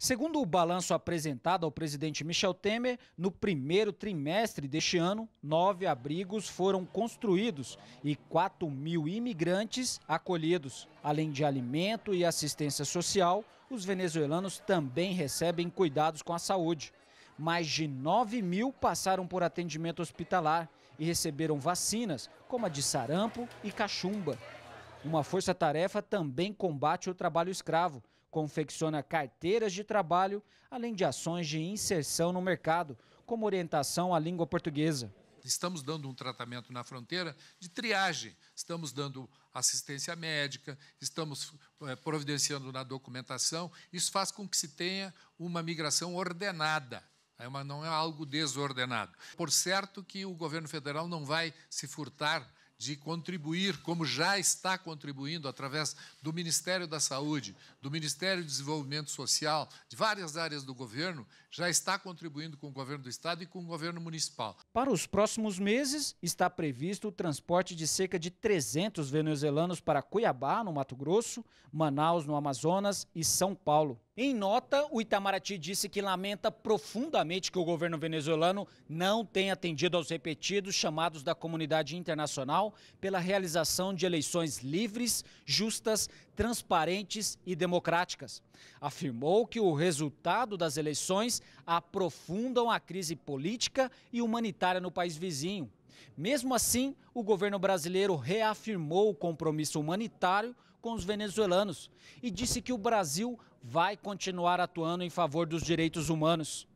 Segundo o balanço apresentado ao presidente Michel Temer, no primeiro trimestre deste ano, nove abrigos foram construídos e 4 mil imigrantes acolhidos. Além de alimento e assistência social, os venezuelanos também recebem cuidados com a saúde. Mais de 9 mil passaram por atendimento hospitalar e receberam vacinas, como a de sarampo e cachumba. Uma força-tarefa também combate o trabalho escravo confecciona carteiras de trabalho, além de ações de inserção no mercado, como orientação à língua portuguesa. Estamos dando um tratamento na fronteira de triagem, estamos dando assistência médica, estamos eh, providenciando na documentação. Isso faz com que se tenha uma migração ordenada. É uma, não é algo desordenado. Por certo que o governo federal não vai se furtar de contribuir, como já está contribuindo através do Ministério da Saúde, do Ministério do Desenvolvimento Social, de várias áreas do governo, já está contribuindo com o governo do estado e com o governo municipal. Para os próximos meses, está previsto o transporte de cerca de 300 venezuelanos para Cuiabá, no Mato Grosso, Manaus, no Amazonas e São Paulo. Em nota, o Itamaraty disse que lamenta profundamente que o governo venezuelano não tenha atendido aos repetidos chamados da comunidade internacional pela realização de eleições livres, justas, transparentes e democráticas. Afirmou que o resultado das eleições aprofundam a crise política e humanitária no país vizinho. Mesmo assim, o governo brasileiro reafirmou o compromisso humanitário com os venezuelanos e disse que o Brasil vai continuar atuando em favor dos direitos humanos.